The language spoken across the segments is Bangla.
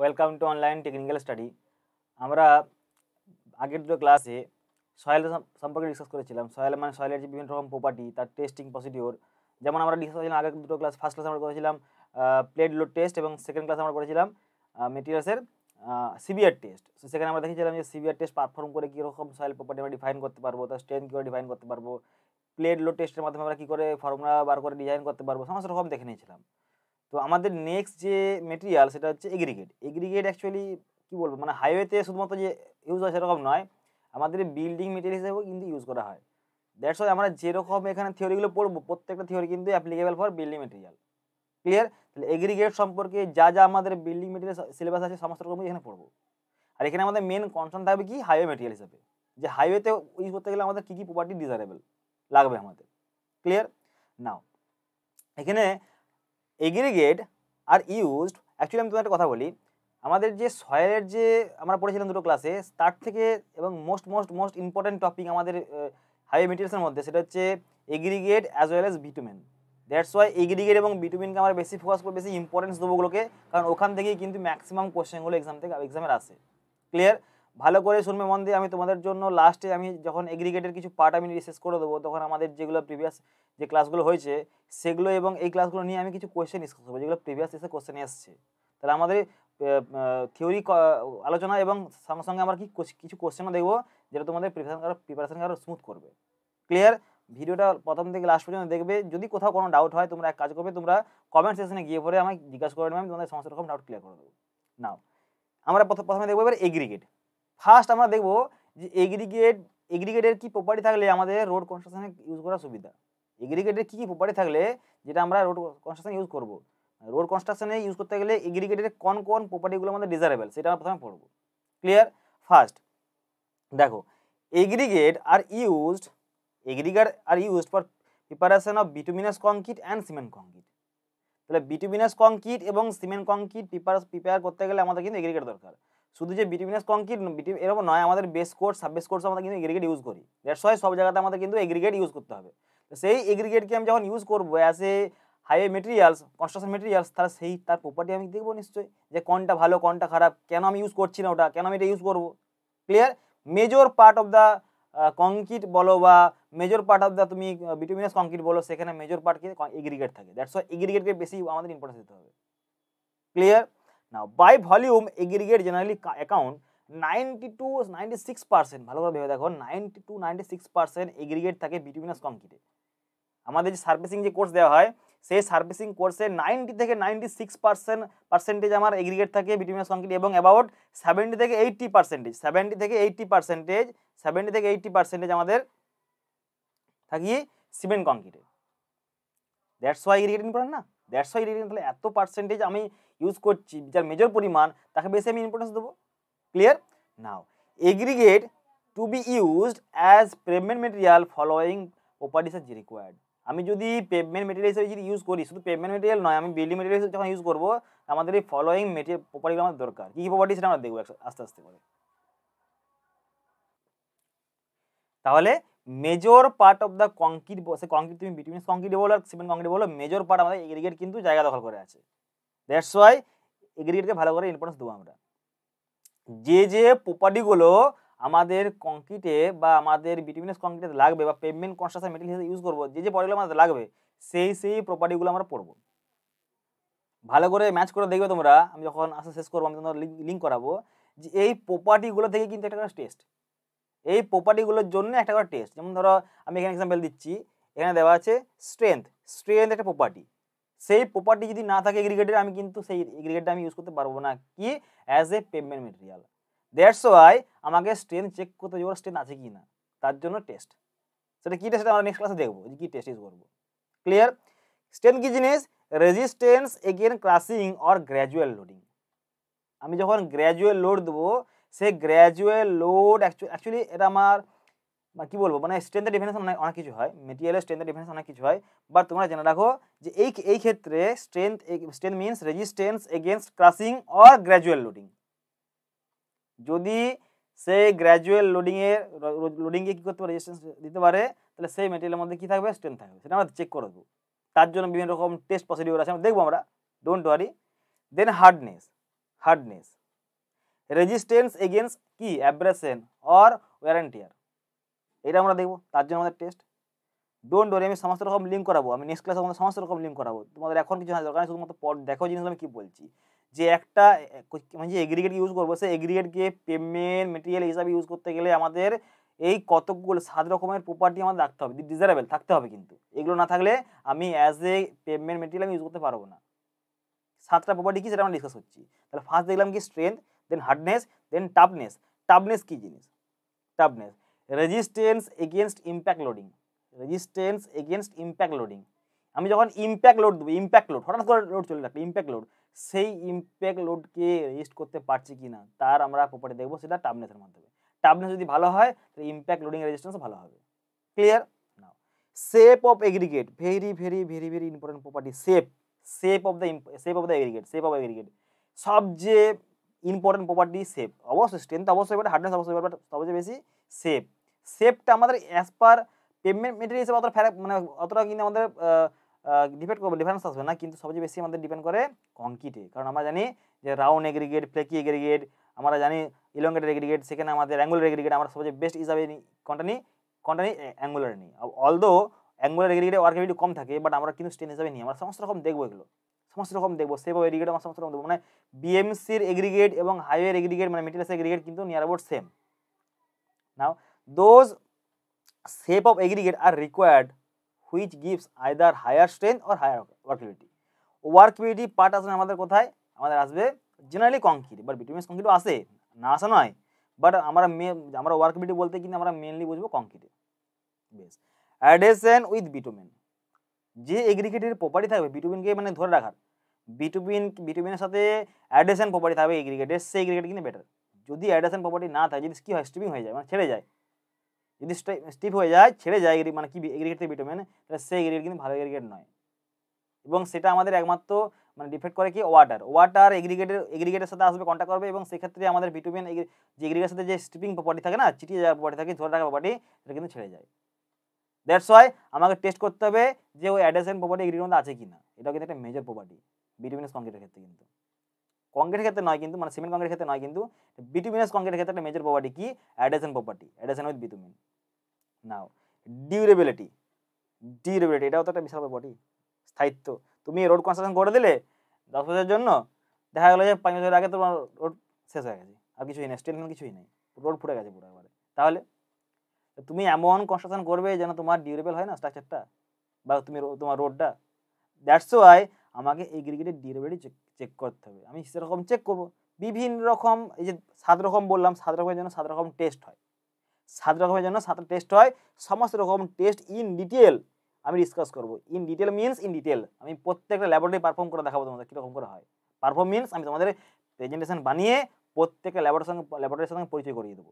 Welcome to online technical study আমরা আগের দুটো ক্লাসে সয়েল সম্পর্কে ডিসকাস করেছিলাম সয়েল মানে সয়েলের যে বিভিন্ন রকম প্রপার্টি তার টেস্টিং প্রসিডিওর যেমন আমরা ডিসকাস করেছিলাম আগের দুটো ক্লাস ফার্স্ট ক্লাস আমরা করেছিলাম প্লেট লোড টেস্ট এবং সেকেন্ড ক্লাস আমরা করেছিলাম মেটেরিয়ালসের সিভিয়ার টেস্ট তো সেখানে আমরা দেখেছিলাম যে সিভিয়ার টেস্ট পারফর্ম করে কীরকম সয়েল প্রপার্টি আমরা ডিফাইন করতে পারবো তার স্ট্রেন্থ কীভাবে ডিফাইন করতে পারবো প্লেট লোড টেস্টের মাধ্যমে আমরা কী করে ফর্মুলা বার করে ডিজাইন করতে পারবো সমস্ত রকম দেখে নিয়েছিলাম তো আমাদের নেক্সট যে মেটেরিয়াল সেটা হচ্ছে এগ্রিগেট এগ্রিগেট অ্যাকচুয়ালি কী বলবো মানে হাইওয়েতে শুধুমাত্র যে ইউজ হয় সেরকম নয় আমাদের বিল্ডিং মেটেরিয়াল হিসেবেও কিন্তু ইউজ করা হয় দ্যাটস ওয়াই আমরা যেরকম এখানে থিওরিগুলো পড়বো প্রত্যেকটা থিওরি কিন্তু applicable for building material clear তাহলে এগ্রিগেট সম্পর্কে যা যা আমাদের বিল্ডিং মেটেরিয়াল সিলেবাস আছে সমস্ত রকমই এখানে পড়বো আর এখানে আমাদের মেন কনসার্ন থাকবে কি হাইওয়ে মেটেরিয়াল হিসাবে যে হাইওয়েতে ইউজ করতে গেলে আমাদের কী কী প্রপার্টি ডিজারেবল লাগবে আমাদের ক্লিয়ার নাও এখানে এগ্রিগেট আর ইউজড অ্যাকচুয়ালি আমি তোমার একটা কথা বলি আমাদের যে সয়েলের যে আমরা পড়েছিলাম দুটো ক্লাসে তার থেকে এবং most most most important topic আমাদের হাইওয়ে মেটেরিয়ালসের মধ্যে সেটা হচ্ছে aggregate as well as bitumen that's why aggregate এবং বিটুমিনকে আমরা বেশি ফোকাস করে বেশি ইম্পর্টেন্স দেবোগুলোকে কারণ ওখান থেকেই কিন্তু ম্যাক্সিমাম কোশ্চেনগুলো এক্সাম থেকে এক্সামের আসে ক্লিয়ার ভালো করে শুনবে মন দিয়ে আমি তোমাদের জন্য লাস্টে আমি যখন এগ্রিগেটের কিছু পার্ট আমি রিসেস করে দেবো তখন আমাদের যেগুলো প্রিভিয়াস যে ক্লাসগুলো হয়েছে সেগুলো এবং এই ক্লাসগুলো নিয়ে আমি কিছু কোয়েশ্চেন ডিসকাস করবো যেগুলো প্রিভিয়াস এসে কোয়েশ্চেন এসছে তাহলে আমাদের থিওরি আলোচনা এবং সঙ্গে সঙ্গে আমরা কি কিছু কোয়েশ্চেনও দেখবো যেটা তোমাদের প্রিপারেশন আরও প্রিপারেশনকে আরও স্মুথ করবে ক্লিয়ার ভিডিওটা প্রথম থেকে লাস্ট পর্যন্ত দেখবে যদি কোথাও কোনো ডাউট হয় তোমরা এক কাজ করবে তোমরা কমেন্ট সেকশনে গিয়ে পরে আমাকে জিজ্ঞাসা করে নেবে আমি তোমাদের সমস্ত রকম ডাউট ক্লিয়ার করে দেবো নাও আমরা প্রথমে দেখবো এবার এগ্রিগেট ফার্স্ট আমরা দেখব যে এগ্রিগেট এগ্রিগেটের কী প্রপার্টি থাকলে আমাদের রোড কনস্ট্রাকশানে ইউজ করা সুবিধা এগ্রিগেটের কী কী প্রপার্টি থাকলে যেটা আমরা রোড কনস্ট্রাকশন ইউজ করব রোড কনস্ট্রাকশনে ইউজ করতে গেলে এগ্রিগেটের কোন কোন প্রপার্টিগুলো আমাদের ডিজারেবল সেটা আমরা প্রথমে পড়ব ক্লিয়ার ফার্স্ট দেখো aggregate are used aggregate are used for preparation of bituminous concrete and cement concrete তাহলে বিটুমিনাস কংক্রিট এবং সিমেন্ট কংক্রিট প্রিপার প্রিপেয়ার করতে গেলে আমাদের কিন্তু এগ্রিগেট দরকার শুধু যে মিনাস কংক্রিট এরকম নয় আমাদের base course sub base course আমরা কিন্তু এগ্রিগেট ইউজ করি দ্যাটস ওয়াই সব জায়গাতে আমাদের কিন্তু এগ্রিগেট ইউজ করতে হবে তো সেই এগ্রিগেটকে আমি যখন ইউজ করবো as a highway materials construction materials তার সেই তার প্রপার্টি আমি দেখবো নিশ্চয়ই যে কোনটা ভালো কোনটা খারাপ কেন আমি ইউজ করছি না ওটা কেন আমি এটা ইউজ করবো clear major part of the concrete বলো বা মেজর পার্ট অফ দ্য তুমি বিটুমিনাস কংক্রিট বলো সেখানে মেজর পার্ট কিন্তু এগ্রিগেট থাকে দ্যাটস ওয়াই এগ্রিগেটকে বেশি আমাদের ইম্পর্টেন্স দিতে হবে clear now by volume aggregate generally account ninety two ninety six percent ভালো করে ভেবে দেখো ninety two ninety six percent aggregate থাকে বিটুমিনাস কংক্রিটে আমাদের যে সার্ভিসিং যে কোর্স দেওয়া হয় সেই সার্ভিসিং কোর্সে নাইনটি থেকে নাইনটি সিক্স পার্সেন্ট পার্সেন্টেজ আমার এগ্রিগেট থাকে বিটুমিনাস কংক্রিট এবং অ্যাবাউট সেভেন্টি থেকে এইটটি পার্সেন্টেজ সেভেন্টি থেকে এইটটি পার্সেন্টেজ সেভেন্টি থেকে এইটটি পার্সেন্টেজ আমাদের থাকি সিমেন্ট কংক্রিটে দ্যাটস ওয়াই এগ্রিগেট ইম্পর্টেন্ট না দ্যাটস ওয়াই রিডিং তাহলে এত পার্সেন্টেজ আমি ইউজ করছি যার মেজর পরিমাণ তাকে বেশি আমি ইম্পর্টেন্স দেবো clear now aggregate to be used as pavement material following properties are required আমি যদি পেমেন্ট মেটেরিয়াল হিসেবে যদি ইউজ করি শুধু পেমেন্ট মেটেরিয়াল নয় আমি বিল্ডিং মেটেরিয়াল যখন ইউজ করবো আমাদের এই ফলোয়িং মেটেরিয়াল প্রপার্টিগুলো আমাদের দরকার কী কী প্রপার্টি সেটা আমরা দেখবো আস্তে আস্তে করে তাহলে major part of the concrete সে কংক্রিট তুমি বিটুইন কংক্রিট বলো আর সিমেন্ট কংক্রিট বলো মেজর পার্ট আমাদের এগ্রিগেট কিন্তু জায়গা দখল করে আছে দ্যাটস ওয়াই এগ্রিগেটকে ভালো করে ইম্পর্টেন্স দেবো আমরা যে যে প্রপার্টিগুলো আমাদের কংক্রিটে বা আমাদের বিটুইনাস কংক্রিটে লাগবে বা পেমেন্ট কনস্ট্রাকশন মেটেরিয়াল হিসেবে ইউজ করবো যে যে প্রপার্টিগুলো আমাদের লাগবে সেই সেই প্রপার্টিগুলো আমরা পড়বো ভালো করে ম্যাচ করে দেখবে তোমরা আমি যখন আসা শেষ করবো আমি তোমার লিঙ্ক করাবো যে এই প্রপার্টিগুলো থেকে কিন্তু একটা টেস্ট এই প্রপার্টিগুলোর জন্য একটা করে টেস্ট যেমন ধরো আমি এখানে এক্সাম্পল দিচ্ছি এখানে দেওয়া আছে স্ট্রেংথ স্ট্রেংথ একটা প্রপার্টি সেই প্রপার্টি যদি না থাকে এগ্রিগেটের আমি কিন্তু সেই এগ্রিগেটটা আমি ইউজ করতে পারবো না কি as a pavement material that's why আমাকে স্ট্রেংথ চেক করতে হবে ওর আছে কি না তার জন্য টেস্ট সেটা কী টেস্ট আমরা নেক্সট ক্লাসে দেখবো যে কী টেস্ট ইউজ করবো ক্লিয়ার স্ট্রেন্থ কী জিনিস resistance against crushing or gradual loading আমি যখন গ্র্যাজুয়াল লোড দেবো সে গ্র্যাজুয়াল লোড অ্যাকচুয়ালি এটা আমার মানে কী বলবো মানে স্ট্রেন্থের ডিফিনেশন অনেক অনেক কিছু হয় মেটেরিয়ালের স্ট্রেন্থের ডিফেন্স অনেক কিছু হয় বাট তোমরা জেনে রাখো যে এই এই ক্ষেত্রে strength strength means resistance against crushing or gradual loading যদি সে গ্র্যাজুয়াল লোডিংয়ের লোডিংয়ে কী করতে পারে রেজিস্ট্যান্স দিতে পারে তাহলে সেই মেটেরিয়ালের মধ্যে কী থাকবে স্ট্রেন্থ থাকবে সেটা আমরা চেক করে দেবো তার জন্য বিভিন্ন রকম টেস্ট প্রসিডিওর আছে আমরা দেখবো আমরা don't worry then hardness hardness resistance against কি অ্যাব্রেশন অর ওয়ারেন্টিয়ার এটা আমরা দেখবো তার জন্য আমাদের টেস্ট ডোন্ট ডোরি আমি সমস্ত রকম লিঙ্ক করাবো আমি নেক্সট ক্লাসে আমাদের সমস্ত রকম লিঙ্ক করাবো তোমাদের এখন কিছু দরকার নেই শুধুমাত্র পর দেখো জিনিস আমি কী বলছি যে একটা মানে যে এগ্রিগেট ইউজ করবো সেই এগ্রিগেটকে পেমেন্ট মেটেরিয়াল হিসাবে ইউজ করতে গেলে আমাদের এই কতকগুলো সাত রকমের প্রপার্টি আমাদের রাখতে হবে ডিজারেবল থাকতে হবে কিন্তু এগুলো না থাকলে আমি অ্যাজ এ পেমেন্ট মেটেরিয়াল আমি ইউজ করতে পারবো না সাতটা প্রপার্টি কি সেটা আমরা ডিসকাস করছি তাহলে ফার্স্ট দেখলাম কি strength then hardness then toughness toughness কী জিনিস toughness resistance against impact loading resistance against impact loading আমি যখন ইম্প্যাক্ট লোড দেবো ইম্প্যাক্ট লোড হঠাৎ করে লোড চলে একটা ইম্প্যাক্ট লোড সেই ইম্প্যাক্ট লোডকে রেজিস্ট করতে পারছি কি না তার আমরা প্রপার্টি দেখবো সেটা টাবনেসের মাধ্যমে টাবনেস যদি ভালো হয় তাহলে ইম্প্যাক্ট লোডিং রেজিস্ট্যান্স ভালো হবে clear now shape of aggregate very very very very important property shape shape of the shape of the aggregate shape of aggregate সবচেয়ে ইম্পর্টেন্ট প্রপার্টি সেফ অবশ্যই স্ট্রেন্থ অবশ্যই বাট হার্ডনেস অবশ্যই বাট সবচেয়ে বেশি সেফ সেফটা আমাদের অ্যাজ পার পেমেন্ট মেটেরিয়াল হিসেবে অতটা ফেরাক মানে অতটা কিন্তু আমাদের ডিপেন্ড করবে ডিফারেন্স আসবে না কিন্তু সবচেয়ে বেশি আমাদের ডিপেন্ড করে কংক্রিটে কারণ আমরা জানি যে রাউন্ড এগ্রিগেট ফ্লেকি এগ্রিগেট আমরা জানি ইলঙ্গেটেড এগ্রিগেট সেখানে আমাদের অ্যাঙ্গুলার এগ্রিগেট আমরা সবচেয়ে বেস্ট হিসাবে কোনটা নিই কোনটা নিই অ্যাঙ্গুলার নিই অলদো অ্যাঙ্গুলার এগ্রিগেটে ওয়ার্কিভিটি কম থাকে বাট আমরা কিন্তু স্ট্রেন হিসাবে নিই আমরা সমস্ত রকম দেখবো এগুলো সমস্ত রকম দেখবো সেভ ও এগ্রিগেট আমার সমস্ত রকম দেখবো মানে বিএমসির এগ্রিগেট এবং হাইওয়ের এগ্রিগেট মানে মেটেরিয়াল এগ্রিগেট কিন্তু near about same now those shape of aggregate are required which gives either higher strength or higher workability workability part আসবে আমাদের কোথায় আমাদের আসবে জেনারেলি কংক্রিট বাট বিটুমিস কংক্রিটও আসে না আসা নয় বাট আমরা আমরা ওয়ার্কিবিলিটি বলতে কিন্তু আমরা মেনলি বুঝবো কংক্রিটে বেশ অ্যাডেশন উইথ বিটুমিন যে এগ্রিগেটের প্রপার্টি থাকবে বিটুমিনকে মানে ধরে রাখার বিটুবিন বিটুবিনের সাথে অ্যাডেশন প্রপার্টি থাকবে এগ্রিগেটের সেই এগ্রিগেট কিন্তু বেটার যদি অ্যাডেশন প্রপার্টি না থাকে যদি কী হয় স্টিপিং হয়ে যায় মানে ছেড়ে যায় যদি স্টিপ হয়ে যায় ছেড়ে যায় মানে কি এগ্রিগেট থেকে বিটুমিন মানে, তাহলে সেই এগ্রিগেট কিন্তু ভালো এগ্রিগেট নয় এবং সেটা আমাদের একমাত্র মানে ডিফেক্ট করে কি ওয়াটার ওয়াটার এগ্রিগেটের এগ্রিগেটের সাথে আসবে কন্ট্যাক্ট করবে এবং সেক্ষেত্রে আমাদের বিটুবিন যে এগ্রিগেটের সাথে যে স্টিপিং প্রপার্টি থাকে না চিটিয়ে যাওয়ার প্রপার্টি থাকে ধরে রাখা প্রপার্টি সেটা কিন্তু ছেড়ে যায় দ্যাটস ওয়াই আমাকে টেস্ট করতে হবে যে ওই অ্যাডেশন প্রপার্টি এগ্রিগেটের মধ্যে আছে কি না এটা কিন্তু একটা মেজর প্রপার্টি বিটুমিনাস কংক্রিটের ক্ষেত্রে কিন্তু কংক্রিটের ক্ষেত্রে নয় কিন্তু মানে সিমেন্ট কংক্রিটের ক্ষেত্রে নয় কিন্তু বিটুমিনাস কংক্রিটের ক্ষেত্রে একটা মেজর প্রপার্টি কি adhesion property adhesion with bitumen now durability durability এটাও তো একটা বিশাল প্রপার্টি স্থায়িত্ব তুমি রোড কনস্ট্রাকশন করে দিলে দশ বছরের জন্য দেখা গেলো যে পাঁচ বছর আগে তোমার রোড শেষ হয়ে গেছে আর কিছুই নেই স্টিল কিছুই নেই রোড ফুটে গেছে পুরো একবারে তাহলে তুমি এমন কনস্ট্রাকশন করবে যেন তোমার ডিউরেবল হয় না স্ট্রাকচারটা বা তুমি তোমার রোডটা দ্যাটস ওয়াই আমাকে এই ক্রিকেটের ডিরেবিলিটি চেক করতে হবে আমি সেরকম চেক করব বিভিন্ন রকম এই যে সাত রকম বললাম সাত রকমের জন্য সাত রকম টেস্ট হয় সাত রকমের জন্য সাতটা টেস্ট হয় সমস্ত রকম টেস্ট ইন ডিটেল আমি ডিসকাস করব in detail means in detail আমি প্রত্যেকটা ল্যাবরেটরি পারফর্ম করে দেখাবো তোমাদের কীরকম করে হয় পারফর্ম মিনস আমি তোমাদের প্রেজেন্টেশন বানিয়ে প্রত্যেকটা ল্যাবরেটরি সঙ্গে ল্যাবরেটরির সঙ্গে পরিচয় করিয়ে দেবো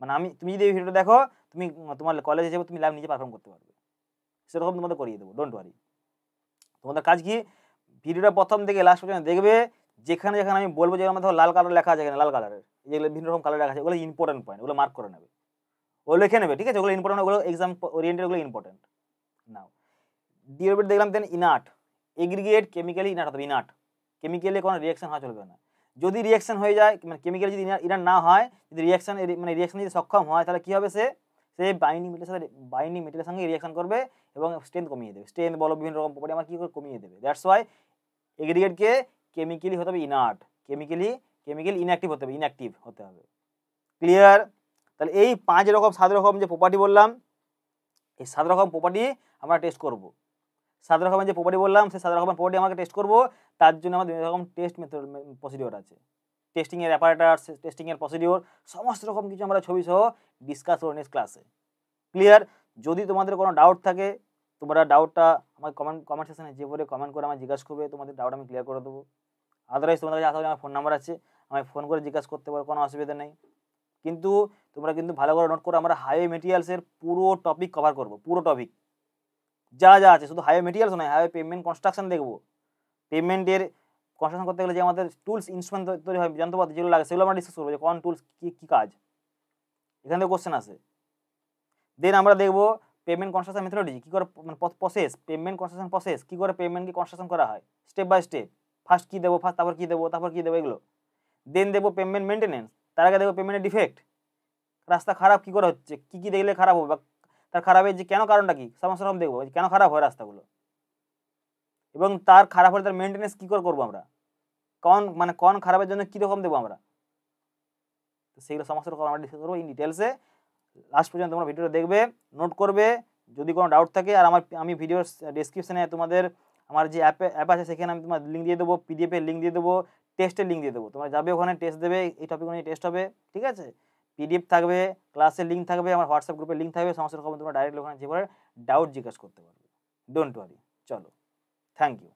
মানে আমি তুমি যদি এই ভিডিওটা দেখো তুমি তোমার কলেজে যাবো তুমি ল্যাব নিজে পারফর্ম করতে পারবে সেরকম তোমাদের করিয়ে দেবো ডোন্ট ওয়ারি তোমাদের কাজ কি ভিডিওটা প্রথম থেকে লাস্ট পর্যন্ত দেখবে যেখানে যেখানে আমি বলবো যেখানে ধরো লাল কালার লেখা আছে এখানে লাল কালারের যেগুলো ভিন্ন রকম কালার লেখা আছে ওগুলো ইম্পর্টেন্ট পয়েন্ট ওগুলো মার্ক করে নেবে ও লিখে নেবে ঠিক আছে ওগুলো ইম্পর্টেন্ট ওগুলো এক্সাম ওরিয়েন্টেড ওগুলো ইম্পর্টেন্ট নাও ডিওরবিট দেখলাম দেন ইনাট এগ্রিগেট কেমিক্যালি ইনাট অথবা ইনাট কেমিক্যালি কোনো রিয়াকশন হওয়া চলবে না যদি রিয়াকশন হয়ে যায় মানে কেমিক্যালি যদি ইনার্ট না হয় যদি রিয়াকশন মানে রিয়াকশন যদি সক্ষম হয় তাহলে কী হবে সে সে বাইনি মেটেলের সাথে বাইনি মেটেলের সঙ্গে রিয়াকশন করবে এবং স্ট্রেন্থ কমিয়ে দেবে স্ট্রেন্থ বলো বিভিন্ন রকম প্রপার্টি আমার কী করে কমিয়ে দেবে দ্যাটস ওয়াই এগ্রিগেটকে কেমিক্যালি হতে হবে ইনার্ট কেমিক্যালি কেমিক্যালি ইনঅ্যাক্টিভ হতে হবে ইনঅ্যাক্টিভ হতে হবে ক্লিয়ার তাহলে এই পাঁচ রকম সাত রকম যে প্রপার্টি বললাম এই সাত রকম প্রপার্টি আমরা টেস্ট করব সাত রকমের যে প্রপার্টি বললাম সেই সাত রকমের প্রপার্টি আমাকে টেস্ট করব তার জন্য আমাদের রকম টেস্ট মেথড প্রসিডিওর আছে টেস্টিংয়ের অ্যাপারেটার্স টেস্টিংয়ের প্রসিডিওর সমস্ত রকম কিছু আমরা ছবি সহ ডিসকাস করব নেক্সট ক্লাসে ক্লিয়ার যদি তোমাদের কোনো ডাউট থাকে তোমরা ডাউটটা আমার কমেন্ট কমেন্ট সেকশনে যে পরে কমেন্ট করে আমার জিজ্ঞাসা করবে তোমাদের ডাউট আমি ক্লিয়ার করে দেবো আদারওয়াইজ তোমাদের কাছে আমার ফোন নাম্বার আছে আমি ফোন করে জিজ্ঞাসা করতে পারো কোনো অসুবিধা নেই কিন্তু তোমরা কিন্তু ভালো করে নোট করো আমরা হাইওয়ে মেটেরিয়ালসের পুরো টপিক কভার করব পুরো টপিক যা যা আছে শুধু হাইওয়ে মেটেরিয়ালস নয় হাইওয়ে পেমেন্ট কনস্ট্রাকশন দেখবো পেমেন্টের কনস্ট্রাকশন করতে গেলে যে আমাদের টুলস ইনস্ট্রুমেন্ট তৈরি হয় যন্ত্রপাতি যেগুলো লাগে সেগুলো আমরা ডিসকাস করবো যে কোন টুলস কী কী কাজ এখান থেকে কোশ্চেন আসে দেন আমরা দেখবো পেমেন্ট কনস্ট্রাকশন মেথোলজি কী করে মানে প্রসেস পেমেন্ট কনস্ট্রাকশন প্রসেস কী করে পেমেন্টকে কনস্ট্রাকশন করা হয় স্টেপ বাই স্টেপ ফার্স্ট কী দেবো ফার্স্ট তারপর কী দেবো তারপর কী দেবো এগুলো দেন দেবো পেমেন্ট মেনটেন্যান্স তার আগে দেবো পেমেন্টের ডিফেক্ট রাস্তা খারাপ কী করে হচ্ছে কী কী দেখলে খারাপ হবে বা তার খারাপের যে কেন কারণটা কী সমস্যা রকম দেখবো কেন খারাপ হয় রাস্তাগুলো এবং তার খারাপ হলে তার মেনটেন্স কী করে করবো আমরা কন মানে কন খারাপের জন্য কীরকম দেবো আমরা সেগুলো সমস্ত রকম আমরা ডিসকাস করবো ইন ডিটেলসে লাস্ট পর্যন্ত তোমরা ভিডিওটা দেখবে নোট করবে যদি কোনো ডাউট থাকে আর আমার আমি ভিডিওর ডিসক্রিপশানে তোমাদের আমার যে অ্যাপে অ্যাপ আছে সেখানে আমি তোমার লিঙ্ক দিয়ে দেবো পিডিএফের লিঙ্ক দিয়ে দেবো টেস্টের লিঙ্ক দিয়ে দেবো তোমরা যাবে ওখানে টেস্ট দেবে এই টপিক নিয়ে টেস্ট হবে ঠিক আছে পিডিএফ থাকবে ক্লাসের লিঙ্ক থাকবে আমার হোয়াটসঅ্যাপ গ্রুপের লিঙ্ক থাকবে সমস্ত রকম তোমরা ডাইরেক্ট ওখানে যে ডাউট জিজ্ঞাসা করতে পারবে ডোন্ট ওয়ারি চলো Thank you.